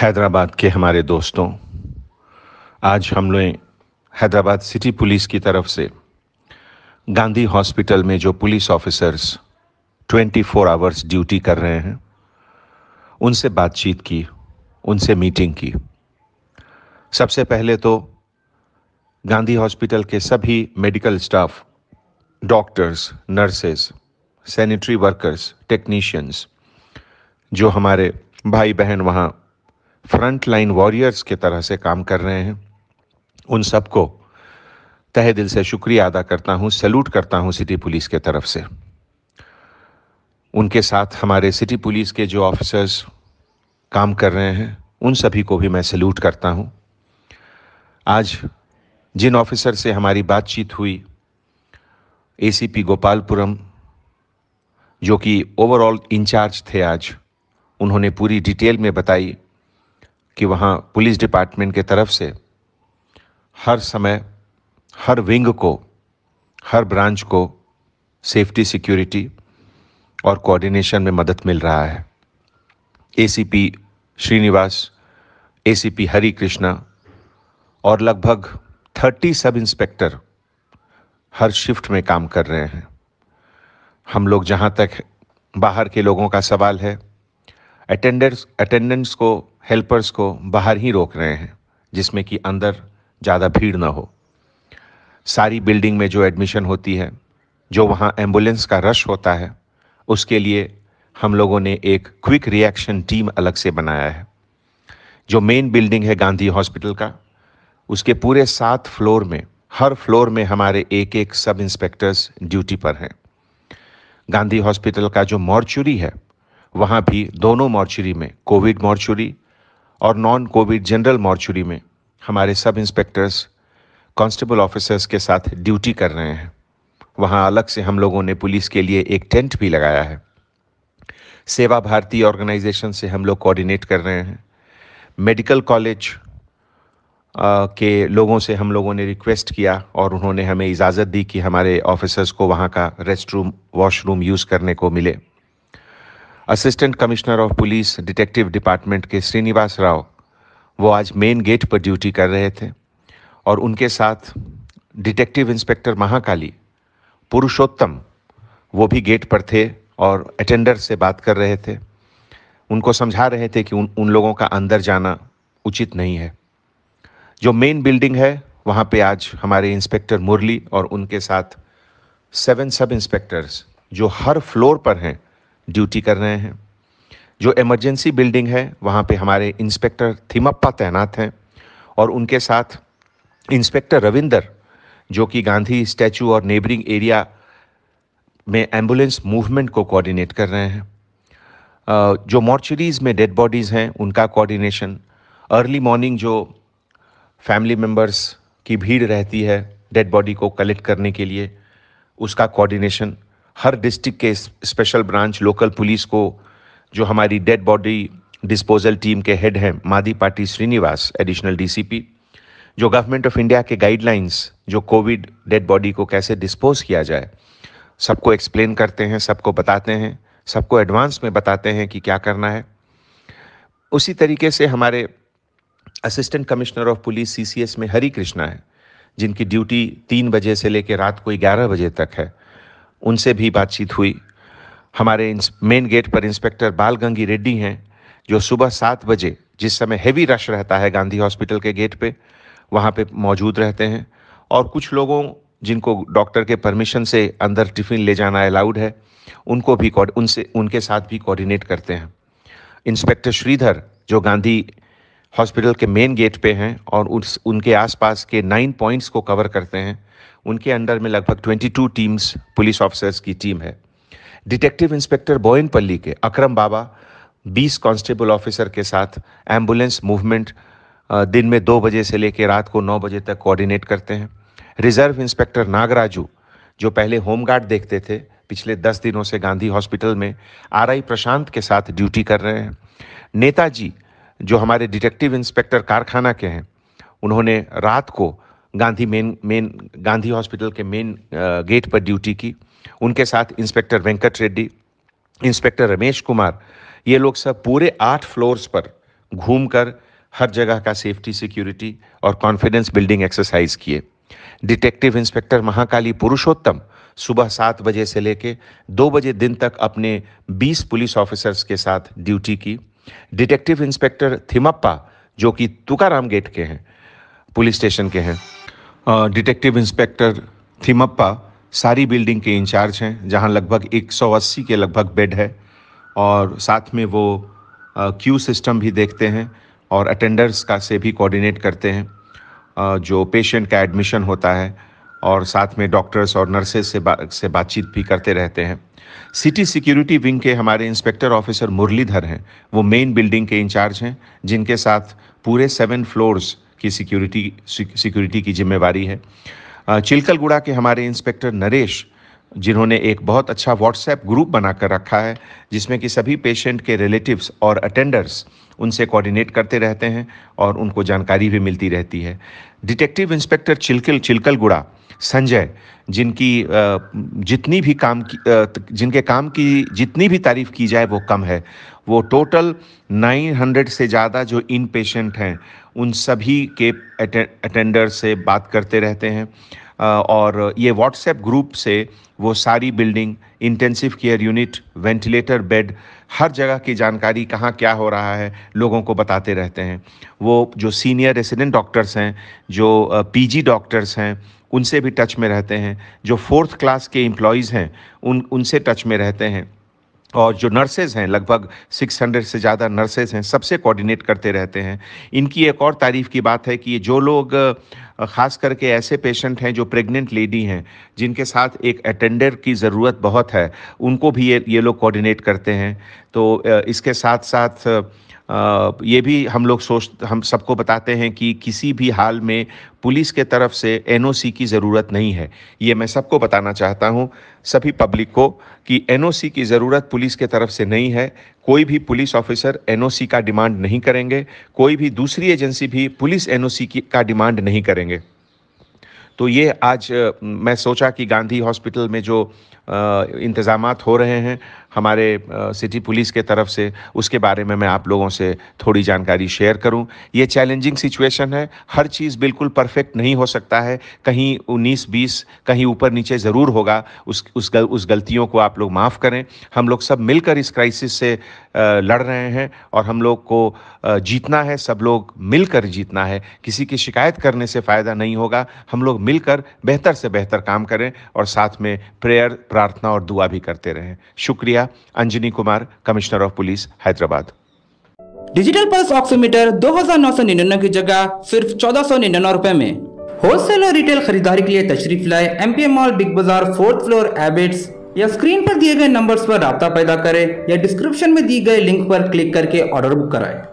हैदराबाद के हमारे दोस्तों आज हम लोग हैदराबाद सिटी पुलिस की तरफ से गांधी हॉस्पिटल में जो पुलिस ऑफिसर्स 24 आवर्स ड्यूटी कर रहे हैं उनसे बातचीत की उनसे मीटिंग की सबसे पहले तो गांधी हॉस्पिटल के सभी medical staff doctors nurses sanitary workers technicians जो हमारे भाई बहन वहाँ फ्रंट लाइन वॉरियर्स के तरह से काम कर रहे हैं उन सबको तहे दिल से शुक्रिया अदा करता हूँ सैल्यूट करता हूँ सिटी पुलिस के तरफ से उनके साथ हमारे सिटी पुलिस के जो ऑफिसर्स काम कर रहे हैं उन सभी को भी मैं सैल्यूट करता हूँ आज जिन ऑफिसर से हमारी बातचीत हुई एसीपी गोपालपुरम जो कि ओवरऑल इंचार्ज थे आज उन्होंने पूरी डिटेल में बताई कि वहाँ पुलिस डिपार्टमेंट के तरफ से हर समय हर विंग को हर ब्रांच को सेफ्टी सिक्योरिटी और कोऑर्डिनेशन में मदद मिल रहा है एसीपी श्रीनिवास एसीपी हरि कृष्णा और लगभग थर्टी सब इंस्पेक्टर हर शिफ्ट में काम कर रहे हैं हम लोग जहाँ तक बाहर के लोगों का सवाल है अटेंडर्स अटेंडेंट्स को हेल्पर्स को बाहर ही रोक रहे हैं जिसमें कि अंदर ज़्यादा भीड़ ना हो सारी बिल्डिंग में जो एडमिशन होती है जो वहाँ एम्बुलेंस का रश होता है उसके लिए हम लोगों ने एक क्विक रिएक्शन टीम अलग से बनाया है जो मेन बिल्डिंग है गांधी हॉस्पिटल का उसके पूरे सात फ्लोर में हर फ्लोर में हमारे एक एक सब इंस्पेक्टर्स ड्यूटी पर हैं गांधी हॉस्पिटल का जो मॉर्चुरी है वहाँ भी दोनों मॉर्चुरी में कोविड मॉर्चुरी और नॉन कोविड जनरल मॉर्चुरी में हमारे सब इंस्पेक्टर्स कांस्टेबल ऑफिसर्स के साथ ड्यूटी कर रहे हैं वहाँ अलग से हम लोगों ने पुलिस के लिए एक टेंट भी लगाया है सेवा भारती ऑर्गेनाइजेशन से हम लोग कोऑर्डिनेट कर रहे हैं मेडिकल कॉलेज के लोगों से हम लोगों ने रिक्वेस्ट किया और उन्होंने हमें इजाज़त दी कि हमारे ऑफिसर्स को वहाँ का रेस्ट रूम वॉशरूम यूज़ करने को मिले assistant commissioner of police detective department के श्रीनिवास राव वो आज मेन गेट पर ड्यूटी कर रहे थे और उनके साथ डिटेक्टिव इंस्पेक्टर महाकाली पुरुषोत्तम वो भी गेट पर थे और अटेंडर से बात कर रहे थे उनको समझा रहे थे कि उन उन लोगों का अंदर जाना उचित नहीं है जो मेन बिल्डिंग है वहाँ पे आज हमारे इंस्पेक्टर मुरली और उनके साथ सेवन सब इंस्पेक्टर्स जो हर फ्लोर पर हैं ड्यूटी कर रहे हैं जो इमरजेंसी बिल्डिंग है वहाँ पे हमारे इंस्पेक्टर थिमप्पा तैनात हैं और उनके साथ इंस्पेक्टर रविंदर जो कि गांधी स्टैचू और नेबरिंग एरिया में एम्बुलेंस मूवमेंट को कोऑर्डिनेट कर रहे हैं जो मॉर्चरीज में डेड बॉडीज़ हैं उनका कोऑर्डिनेशन अर्ली मॉर्निंग जो फैमिली मेम्बर्स की भीड़ रहती है डेड बॉडी को कलेक्ट करने के लिए उसका कोऑर्डिनेशन हर डिस्ट्रिक्ट के स्पेशल ब्रांच लोकल पुलिस को जो हमारी डेड बॉडी डिस्पोजल टीम के हेड हैं Madipati Srinivas additional DCP जो गवर्नमेंट ऑफ इंडिया के गाइडलाइंस जो कोविड डेड बॉडी को कैसे डिस्पोज किया जाए सबको एक्सप्लेन करते हैं सबको बताते हैं सबको एडवांस में बताते हैं कि क्या करना है उसी तरीके से हमारे assistant commissioner of police CCS में हरी कृष्णा है जिनकी ड्यूटी तीन बजे से लेकर रात को ग्यारह बजे तक है उनसे भी बातचीत हुई हमारे मेन गेट पर इंस्पेक्टर बाल गंगी रेड्डी हैं जो सुबह सात बजे जिस समय हैवी रश रहता है गांधी हॉस्पिटल के गेट पे वहाँ पे मौजूद रहते हैं और कुछ लोगों जिनको डॉक्टर के परमिशन से अंदर टिफ़िन ले जाना अलाउड है उनको भी उनसे उनके साथ भी कोऑर्डिनेट करते हैं इंस्पेक्टर श्रीधर जो गांधी हॉस्पिटल के मेन गेट पे हैं और उस उनके आसपास के नाइन पॉइंट्स को कवर करते हैं उनके अंडर में लगभग 22 टीम्स पुलिस ऑफिसर्स की टीम है डिटेक्टिव इंस्पेक्टर पल्ली के अक्रम बाबा 20 कांस्टेबल ऑफिसर के साथ एम्बुलेंस मूवमेंट दिन में दो बजे से लेकर रात को नौ बजे तक कोऑर्डिनेट करते हैं रिजर्व इंस्पेक्टर नागराजू जो पहले होमगार्ड देखते थे पिछले दस दिनों से गांधी हॉस्पिटल में आर आई प्रशांत के साथ ड्यूटी कर रहे हैं नेताजी जो हमारे डिटेक्टिव इंस्पेक्टर कारखाना के हैं उन्होंने रात को Gandhi main main Gandhi hospital के मेन गेट पर ड्यूटी की उनके साथ इंस्पेक्टर वेंकट रेड्डी इंस्पेक्टर रमेश कुमार ये लोग सब पूरे आठ फ्लोर्स पर घूमकर हर जगह का सेफ्टी सिक्योरिटी और कॉन्फिडेंस बिल्डिंग एक्सरसाइज किए डिटेक्टिव इंस्पेक्टर महाकाली पुरुषोत्तम सुबह सात बजे से लेकर दो बजे दिन तक अपने बीस पुलिस ऑफिसर्स के साथ ड्यूटी की डिटेक्टिव इंस्पेक्टर थिमप्पा जो कि तुकाराम गेट के हैं पुलिस स्टेशन के हैं डिटेक्टिव इंस्पेक्टर थिमप्पा सारी बिल्डिंग के इंचार्ज हैं जहां लगभग 180 के लगभग बेड है और साथ में वो क्यू सिस्टम भी देखते हैं और अटेंडर्स का से भी कोऑर्डिनेट करते हैं जो पेशेंट का एडमिशन होता है और साथ में डॉक्टर्स और नर्सेज से बा, से बातचीत भी करते रहते हैं सिटी सिक्योरिटी विंग के हमारे इंस्पेक्टर ऑफिसर मुरलीधर हैं वो मेन बिल्डिंग के इंचार्ज हैं जिनके साथ पूरे सेवन फ्लोर्स की सिक्योरिटी सिक्योरिटी की जिम्मेवारी है चिलकलगुड़ा के हमारे इंस्पेक्टर नरेश जिन्होंने एक बहुत अच्छा व्हाट्सएप ग्रुप बनाकर रखा है जिसमें कि सभी पेशेंट के रिलेटिव्स और अटेंडर्स उनसे कोऑर्डिनेट करते रहते हैं और उनको जानकारी भी मिलती रहती है डिटेक्टिव इंस्पेक्टर चिलकिल गुड़ा संजय जिनकी जितनी भी काम की जिनके काम की जितनी भी तारीफ की जाए वो कम है वो टोटल 900 से ज़्यादा जो इन पेशेंट हैं उन सभी के अटेंडर से बात करते रहते हैं और ये व्हाट्सएप ग्रुप से वो सारी building intensive care unit ventilator bed हर जगह की जानकारी कहाँ क्या हो रहा है लोगों को बताते रहते हैं वो जो सीनियर रेसिडेंट डॉक्टर्स हैं जो पीजी डॉक्टर्स हैं उनसे भी टच में रहते हैं जो फोर्थ क्लास के एम्प्लॉयज़ हैं उन उनसे टच में रहते हैं और जो नर्सेज हैं लगभग 600 से ज़्यादा नर्सेज हैं सबसे कोऑर्डिनेट करते रहते हैं इनकी एक और तारीफ़ की बात है कि जो लोग ख़ास करके ऐसे पेशेंट हैं जो प्रेग्नेंट लेडी हैं जिनके साथ एक अटेंडर की ज़रूरत बहुत है उनको भी ये ये लोग कोऑर्डिनेट करते हैं तो इसके साथ साथ ये भी हम लोग सोच हम सबको बताते हैं कि किसी भी हाल में पुलिस के तरफ से एनओसी की ज़रूरत नहीं है ये मैं सबको बताना चाहता हूँ सभी पब्लिक को कि एनओसी की ज़रूरत पुलिस के तरफ से नहीं है कोई भी पुलिस ऑफिसर एनओसी का डिमांड नहीं करेंगे कोई भी दूसरी एजेंसी भी पुलिस एनओसी की का डिमांड नहीं करेंगे तो ये आज मैं सोचा कि गांधी हॉस्पिटल में जो इंतज़ाम हो रहे हैं हमारे सिटी पुलिस के तरफ से उसके बारे में मैं आप लोगों से थोड़ी जानकारी शेयर करूं ये चैलेंजिंग सिचुएशन है हर चीज़ बिल्कुल परफेक्ट नहीं हो सकता है कहीं उन्नीस बीस कहीं ऊपर नीचे ज़रूर होगा उस उस गल, उस गलतियों को आप लोग माफ़ करें हम लोग सब मिलकर इस क्राइसिस से लड़ रहे हैं और हम लोग को जीतना है सब लोग मिलकर जीतना है किसी की शिकायत करने से फ़ायदा नहीं होगा हम लोग मिलकर बेहतर से बेहतर काम करें और साथ में प्रेयर प्रार्थना प्रार्थना और दुआ भी करते रहें शुक्रिया Anjani Kumar commissioner of police Hyderabad digital pulse oximeter दो की जगह सिर्फ चौदह सौ रुपए में होलसेल और रिटेल खरीदारी के लिए तशरीफ लाए M mall big Bazaar fourth floor Abids या स्क्रीन पर दिए गए नंबर्स पर रबता पैदा करें या डिस्क्रिप्शन में दी गए लिंक पर क्लिक करके ऑर्डर बुक कराएं।